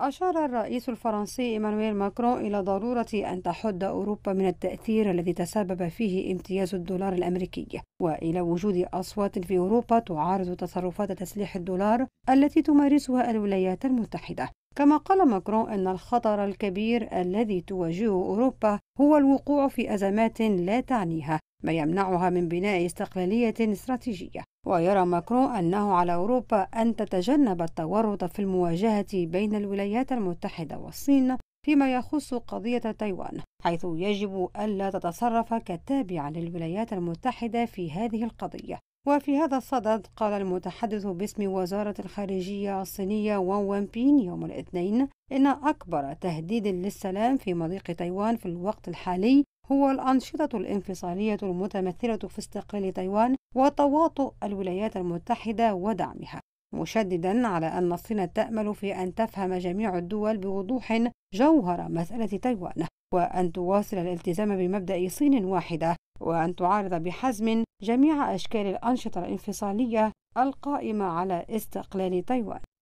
أشار الرئيس الفرنسي إيمانويل ماكرون إلى ضرورة أن تحد أوروبا من التأثير الذي تسبب فيه امتياز الدولار الأمريكي وإلى وجود أصوات في أوروبا تعارض تصرفات تسليح الدولار التي تمارسها الولايات المتحدة كما قال ماكرون أن الخطر الكبير الذي تواجهه أوروبا هو الوقوع في أزمات لا تعنيها ما يمنعها من بناء استقلالية استراتيجية ويرى ماكرون أنه على أوروبا أن تتجنب التورط في المواجهة بين الولايات المتحدة والصين فيما يخص قضية تايوان حيث يجب ألا تتصرف كتابعة للولايات المتحدة في هذه القضية وفي هذا الصدد قال المتحدث باسم وزارة الخارجية الصينية وان بين يوم الاثنين إن أكبر تهديد للسلام في مضيق تايوان في الوقت الحالي هو الأنشطة الانفصالية المتمثلة في استقلال تايوان وتواطؤ الولايات المتحدة ودعمها مشددا على أن الصين تأمل في أن تفهم جميع الدول بوضوح جوهر مسألة تايوان وأن تواصل الالتزام بمبدأ صين واحدة وأن تعارض بحزم جميع أشكال الأنشطة الانفصالية القائمة على استقلال تايوان